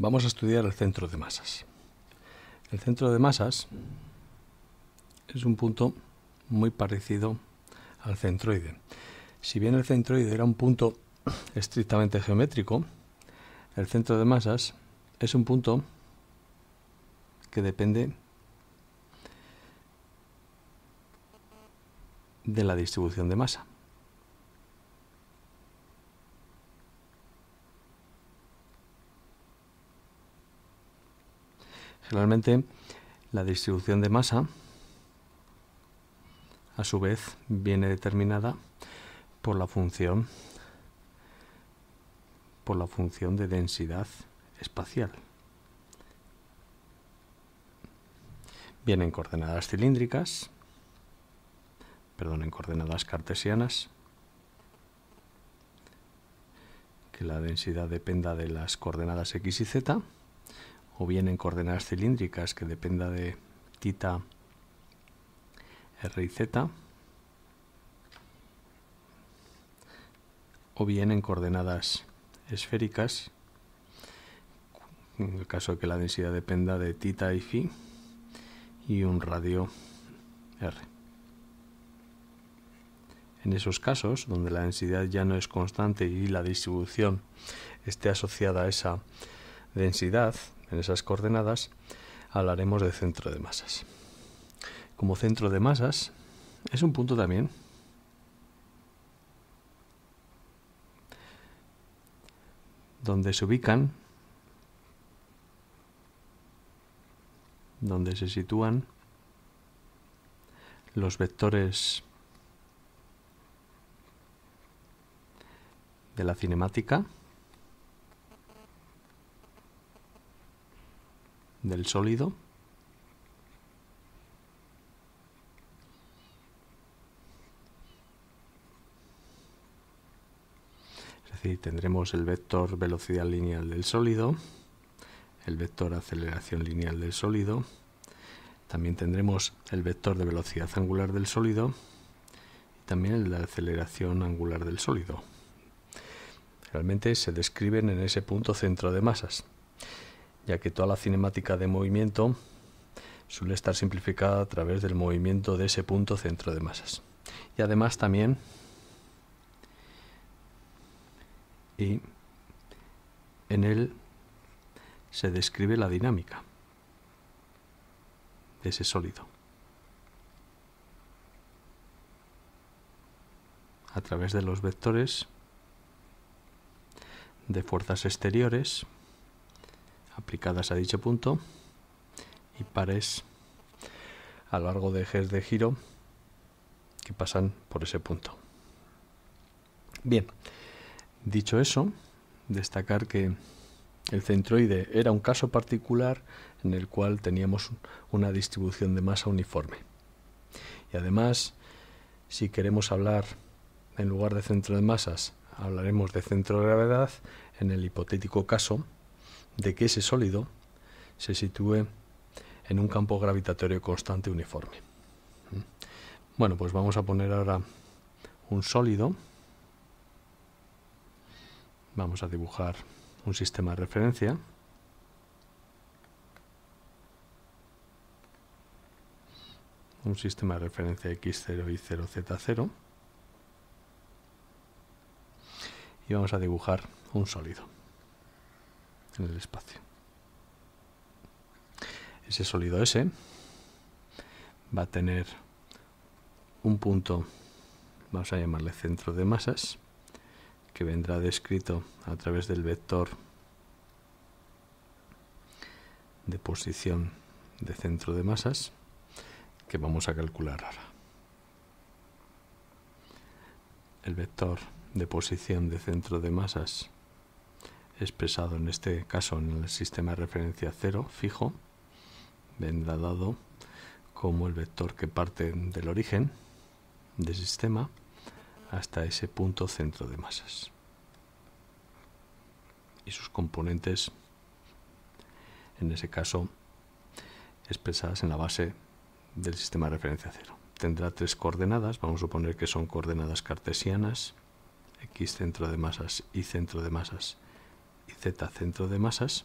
Vamos a estudiar el centro de masas. El centro de masas es un punto muy parecido al centroide. Si bien el centroide era un punto estrictamente geométrico, el centro de masas es un punto que depende de la distribución de masa. Generalmente la distribución de masa a su vez viene determinada por la función por la función de densidad espacial. Vienen en coordenadas cilíndricas, perdón, en coordenadas cartesianas, que la densidad dependa de las coordenadas x y z, o bien en coordenadas cilíndricas que dependa de tita r y z o bien en coordenadas esféricas en el caso de que la densidad dependa de tita y phi y un radio r. En esos casos, donde la densidad ya no es constante y la distribución esté asociada a esa densidad, en esas coordenadas hablaremos de centro de masas. Como centro de masas es un punto también donde se ubican, donde se sitúan los vectores de la cinemática del sólido. Es decir, tendremos el vector velocidad lineal del sólido, el vector aceleración lineal del sólido, también tendremos el vector de velocidad angular del sólido y también la aceleración angular del sólido. Realmente se describen en ese punto centro de masas ya que toda la cinemática de movimiento suele estar simplificada a través del movimiento de ese punto centro de masas. Y además también y en él se describe la dinámica de ese sólido a través de los vectores de fuerzas exteriores aplicadas a dicho punto y pares a lo largo de ejes de giro que pasan por ese punto. Bien, dicho eso, destacar que el centroide era un caso particular en el cual teníamos una distribución de masa uniforme. Y además, si queremos hablar en lugar de centro de masas, hablaremos de centro de gravedad en el hipotético caso de que ese sólido se sitúe en un campo gravitatorio constante uniforme. Bueno, pues vamos a poner ahora un sólido. Vamos a dibujar un sistema de referencia. Un sistema de referencia X0, Y0, Z0. Y vamos a dibujar un sólido en el espacio. Ese sólido S va a tener un punto, vamos a llamarle centro de masas, que vendrá descrito a través del vector de posición de centro de masas que vamos a calcular ahora. El vector de posición de centro de masas expresado en este caso en el sistema de referencia cero, fijo vendrá dado como el vector que parte del origen del sistema hasta ese punto centro de masas y sus componentes en ese caso expresadas en la base del sistema de referencia cero. tendrá tres coordenadas vamos a suponer que son coordenadas cartesianas x centro de masas y centro de masas y Z centro de masas,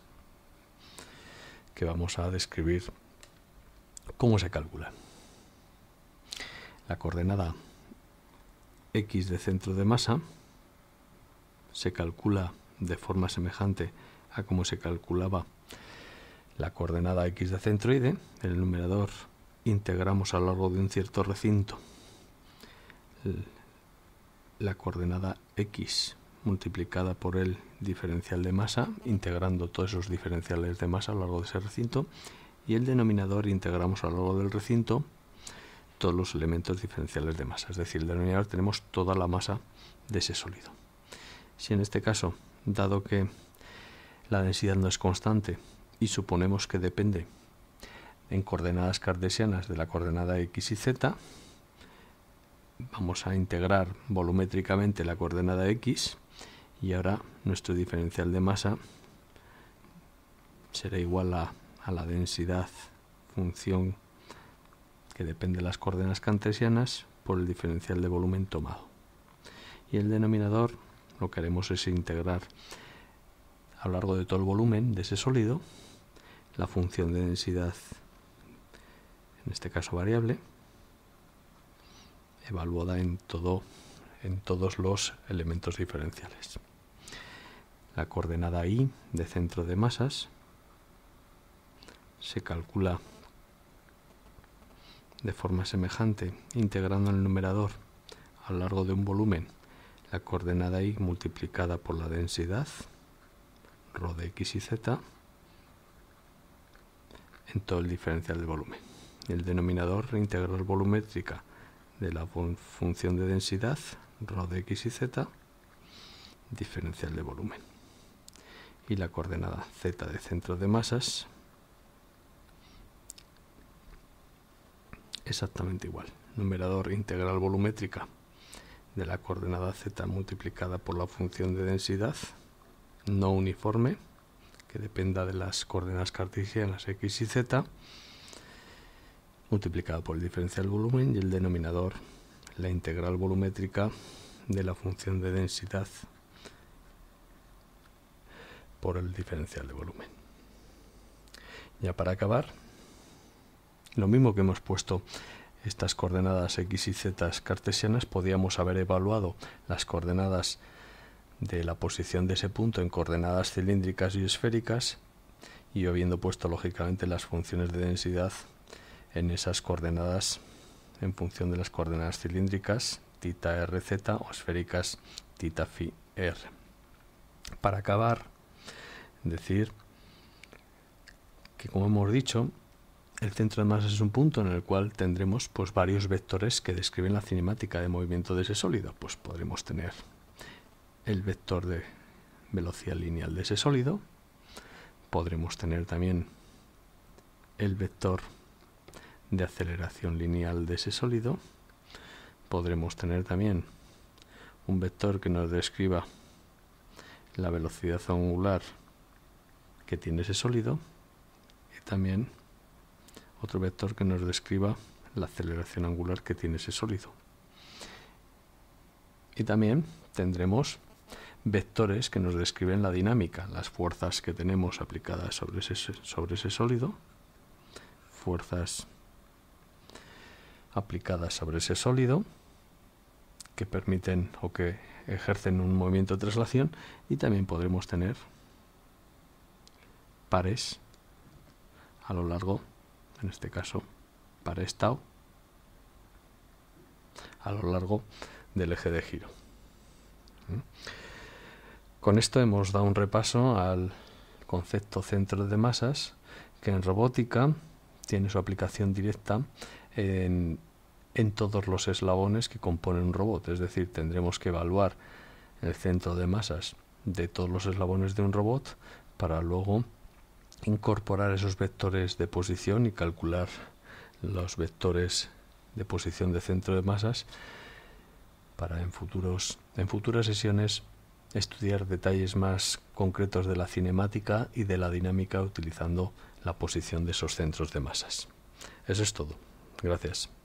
que vamos a describir cómo se calcula. La coordenada X de centro de masa se calcula de forma semejante a cómo se calculaba la coordenada X de centroide. En el numerador integramos a lo largo de un cierto recinto la coordenada X multiplicada por el diferencial de masa, integrando todos esos diferenciales de masa a lo largo de ese recinto, y el denominador integramos a lo largo del recinto todos los elementos diferenciales de masa, es decir, el denominador tenemos toda la masa de ese sólido. Si en este caso, dado que la densidad no es constante y suponemos que depende en coordenadas cartesianas de la coordenada x y z, vamos a integrar volumétricamente la coordenada x y ahora nuestro diferencial de masa será igual a, la densidad función que depende de las coordenadas cartesianas por el diferencial de volumen tomado. Y el denominador lo que haremos es integrar a lo largo de todo el volumen de ese sólido la función de densidad, en este caso variable, evaluada en todos los elementos diferenciales la coordenada I de centro de masas se calcula de forma semejante integrando el numerador a lo largo de un volumen la coordenada y multiplicada por la densidad rho de x y z en todo el diferencial de volumen el denominador integral volumétrica de la función de densidad rho de x y z diferencial de volumen y la coordenada z de centro de masas exactamente igual. Numerador integral volumétrica de la coordenada z multiplicada por la función de densidad no uniforme que dependa de las coordenadas cartesianas x y z multiplicado por el diferencial volumen y el denominador la integral volumétrica de la función de densidad por el diferencial de volumen. Ya para acabar, lo mismo que hemos puesto estas coordenadas x y z cartesianas, podíamos haber evaluado las coordenadas de la posición de ese punto en coordenadas cilíndricas y esféricas y habiendo puesto lógicamente las funciones de densidad en esas coordenadas en función de las coordenadas cilíndricas tita rz o esféricas tita phi r. Para acabar, Decir que, como hemos dicho, el centro de masa es un punto en el cual tendremos pues, varios vectores que describen la cinemática de movimiento de ese sólido. Pues podremos tener el vector de velocidad lineal de ese sólido, podremos tener también el vector de aceleración lineal de ese sólido, podremos tener también un vector que nos describa la velocidad angular que tiene ese sólido y también otro vector que nos describa la aceleración angular que tiene ese sólido. Y también tendremos vectores que nos describen la dinámica, las fuerzas que tenemos aplicadas sobre ese, sobre ese sólido, fuerzas aplicadas sobre ese sólido que permiten o que ejercen un movimiento de traslación y también podremos tener pares a lo largo, en este caso, pares tau, a lo largo del eje de giro. ¿Mm? Con esto hemos dado un repaso al concepto centro de masas, que en robótica tiene su aplicación directa en, en todos los eslabones que componen un robot, es decir, tendremos que evaluar el centro de masas de todos los eslabones de un robot para luego incorporar esos vectores de posición y calcular los vectores de posición de centro de masas para en, futuros, en futuras sesiones estudiar detalles más concretos de la cinemática y de la dinámica utilizando la posición de esos centros de masas. Eso es todo. Gracias.